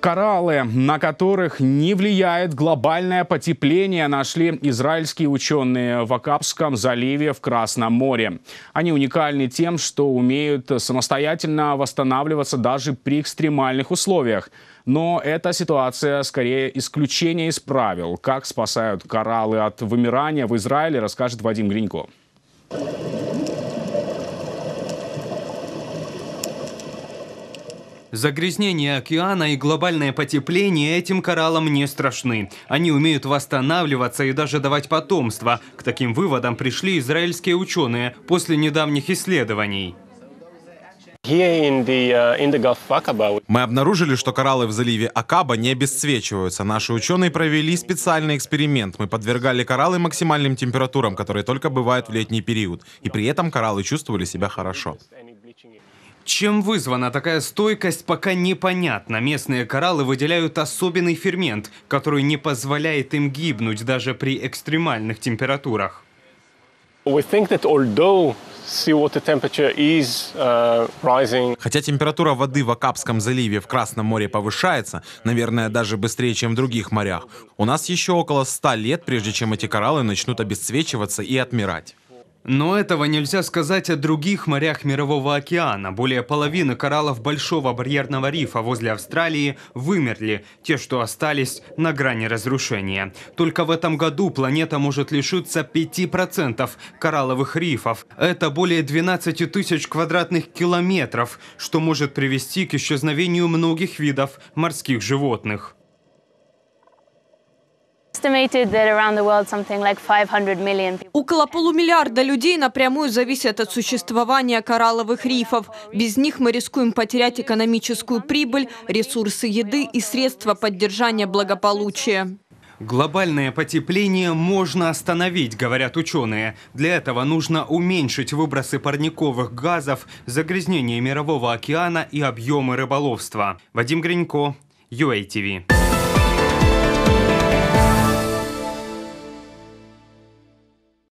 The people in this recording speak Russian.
Кораллы, на которых не влияет глобальное потепление, нашли израильские ученые в Акапском заливе в Красном море. Они уникальны тем, что умеют самостоятельно восстанавливаться даже при экстремальных условиях. Но эта ситуация скорее исключение из правил. Как спасают кораллы от вымирания в Израиле, расскажет Вадим Гринько. Загрязнение океана и глобальное потепление этим кораллам не страшны. Они умеют восстанавливаться и даже давать потомство. К таким выводам пришли израильские ученые после недавних исследований. Uh, Мы обнаружили, что кораллы в заливе Акаба не обесцвечиваются. Наши ученые провели специальный эксперимент. Мы подвергали кораллы максимальным температурам, которые только бывают в летний период. И при этом кораллы чувствовали себя хорошо. Чем вызвана такая стойкость, пока непонятно. Местные кораллы выделяют особенный фермент, который не позволяет им гибнуть даже при экстремальных температурах. Uh, Хотя температура воды в Акапском заливе в Красном море повышается, наверное, даже быстрее, чем в других морях, у нас еще около 100 лет, прежде чем эти кораллы начнут обесцвечиваться и отмирать. Но этого нельзя сказать о других морях Мирового океана. Более половины кораллов Большого барьерного рифа возле Австралии вымерли, те, что остались на грани разрушения. Только в этом году планета может лишиться 5% коралловых рифов. Это более 12 тысяч квадратных километров, что может привести к исчезновению многих видов морских животных. Около полумиллиарда людей напрямую зависят от существования коралловых рифов. Без них мы рискуем потерять экономическую прибыль, ресурсы еды и средства поддержания благополучия. Глобальное потепление можно остановить, говорят ученые. Для этого нужно уменьшить выбросы парниковых газов, загрязнение Мирового океана и объемы рыболовства. Вадим Гринько, UATV.